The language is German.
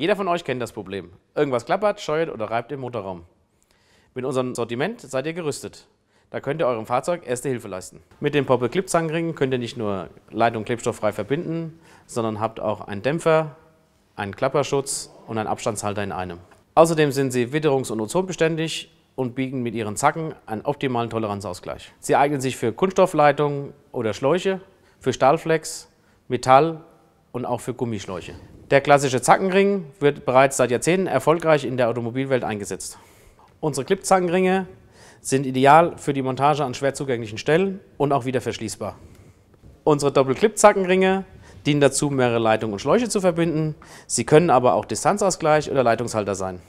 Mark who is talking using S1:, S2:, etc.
S1: Jeder von euch kennt das Problem. Irgendwas klappert, scheuert oder reibt im Motorraum.
S2: Mit unserem Sortiment seid ihr gerüstet. Da könnt ihr eurem Fahrzeug erste Hilfe leisten.
S3: Mit dem Poppe Clip
S2: Zahnring könnt ihr nicht nur Leitung klebstofffrei verbinden, sondern habt auch einen Dämpfer, einen Klapperschutz und einen Abstandshalter in einem. Außerdem sind sie witterungs- und ozonbeständig und bieten mit ihren Zacken einen optimalen Toleranzausgleich. Sie eignen sich für Kunststoffleitungen oder Schläuche, für Stahlflex, Metall und auch für Gummischläuche. Der klassische Zackenring wird bereits seit Jahrzehnten erfolgreich in der Automobilwelt eingesetzt. Unsere Clip-Zackenringe sind ideal für die Montage an schwer zugänglichen Stellen und auch wieder verschließbar. Unsere Doppel-Clip-Zackenringe dienen dazu, mehrere Leitungen und Schläuche zu verbinden.
S4: Sie können aber auch Distanzausgleich oder Leitungshalter sein.